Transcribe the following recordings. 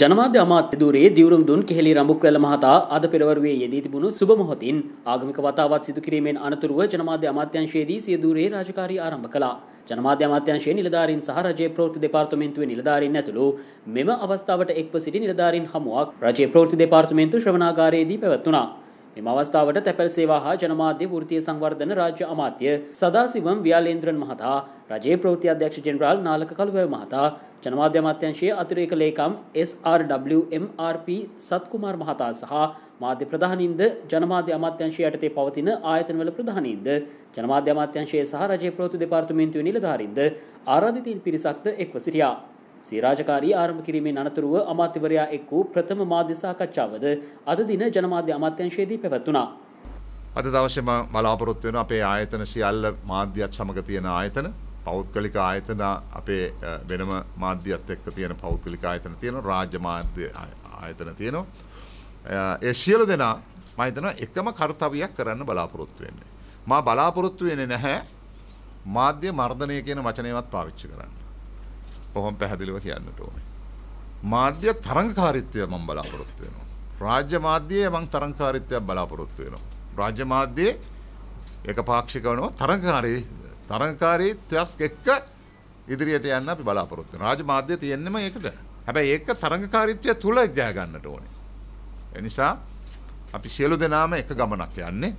ජනමාධ්‍ය අමාත්‍යදූරේ දිවරුම් දුන් කෙහෙලි රඹුක්වැල මහතා අද පෙරවරුවේ යෙදී තිබුණු සුබ මොහොතින් ආගමික වතාවත් සිදු කිරීමෙන් අනතුරුව ජනමාධ්‍ය අමාත්‍යංශයේදී සිය දූරේ රාජකාරී ආරම්භ කළා. ජනමාධ්‍ය අමාත්‍යංශයේ නිලධාරීන් සහ රජයේ ප්‍රවෘත්ති දෙපාර්තමේන්තුවේ නිලධාරීන් ඇතුළු මෙම අවස්ථාවට එක්ව සිටි නිලධාරීන් හමුවක් රජයේ ප්‍රවෘත්ති දෙපාර්තමේන්තු ශ්‍රවණාගාරයේදී පැවැත්වුණා. මෙම අවස්ථාවට තැපැල් සේවා හා ජනමාධ්‍ය වෘතිය සංවර්ධන රාජ්‍ය අමාත්‍ය සදාසිවම් ව්‍යාලේන්ද්‍රන් මහතා රජයේ ප්‍රවෘත්ති අධ්‍යක්ෂ ජෙනරාල් නාලක කළුවැව මහතා ජනමාධ්‍ය අමාත්‍යංශයේ අතිරේක ලේකම් SRWMRP සත්කුමාර් මහතා සහ මාධ්‍ය ප්‍රධානීන්ද ජනමාධ්‍ය අමාත්‍යංශය යටතේ පවතින ආයතනවල ප්‍රධානීන්ද ජනමාධ්‍ය අමාත්‍යංශයේ සහ රජයේ ප්‍රවෘත්ති දෙපාර්තමේන්තුවේ නිලධාරීන්ද ආරාධිතයින් පිරිසක්ද එක්ව සිටියා. සීරාජකාරී ආරම්භ කිරීමෙන් අනතුරුව අමාත්‍යවරයා එක් වූ ප්‍රථම මාධ්‍ය සාකච්ඡාවද අද දින ජනමාධ්‍ය අමාත්‍යංශයේදී පැවැත්වුණා. අද දවසේ මම බලාපොරොත්තු වෙනවා අපේ ආයතන සියල්ල මාධ්‍යත් සමග තියෙන ආයතන පෞද්ගලික ආයතන අපේ වෙනම මාධ්‍යත් එක්ක තියෙන පෞද්ගලික ආයතන තියෙනවා රාජ්‍ය මාධ්‍ය ආයතන තියෙනවා ඒ සියලු දෙනා මම හිතනවා එකම කාර්යයක් කරන්න බලාපොරොත්තු වෙන්නේ මා බලාපොරොත්තු වෙන්නේ නැහැ මාධ්‍ය මර්ධනය කියන වචනයවත් පාවිච්චි කරන්න කොහොම පැහැදිලිව කියන්නට ඕනේ මාධ්‍ය තරංගකාරීත්වය මම බලාපොරොත්තු වෙනවා රාජ්‍ය මාධ්‍යයේ මම තරංගකාරීත්වයක් බලාපොරොත්තු වෙනවා රාජ්‍ය මාධ්‍යයේ එක පාක්ෂිකවනෝ තරංකාරී තරංකාරීත්වයක් එක්ක ඉදිරියට යන්න අපි බලාපොරොත්තු වෙනවා. රාජමාධ්‍ය තියෙන්නම ඒකට. හැබැයි ඒක තරංගකාරීත්වය තුල ජය ගන්නට ඕනේ. ඒ නිසා අපි සියලු දෙනාම එක ගමනක් යන්නේ.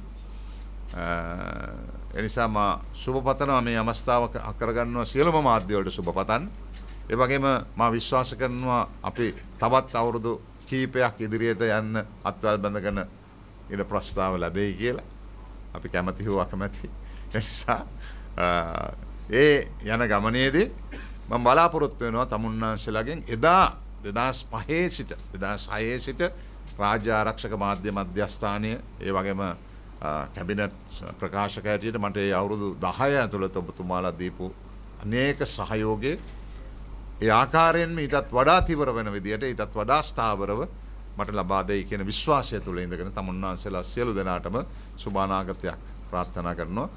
ඒ නිසා මා සුබපතනවා මේ අවස්ථාව කරගන්නවා සියලුම මාධ්‍ය වලට සුබපතන්. ඒ වගේම මා විශ්වාස කරනවා අපි තවත් අවුරුදු කීපයක් ඉදිරියට යන්න අත්වල් බඳගෙන ඉර ප්‍රස්ථාව ලැබෙයි කියලා. අපි කැමති හෝ අකමැති. ඒ නිසා ඒ යන ගමනේදී මම බලාපොරොත්තු වෙනවා තමුන්නාන්සේලාගෙන් එදා 2005 සිට 2006 සිට රාජ්‍ය ආරක්ෂක මාධ්‍ය මධ්‍යස්ථානය ඒ වගේම කැබිනට් ප්‍රකාශක හැටියට මට ඒ අවුරුදු 10 ඇතුළත ඔබතුමාලා දීපු අනේක සහයෝගයේ ඒ ආකාරයෙන්ම ඊටත් වඩා තිවර වෙන විදිහට ඊටත් වඩා ස්ථාවරව මට ලබා දෙයි කියන විශ්වාසය තුළ ඉඳගෙන තමුන්නාන්සේලා සියලු දෙනාටම සුබ අනාගතයක් ප්‍රාර්ථනා කරනවා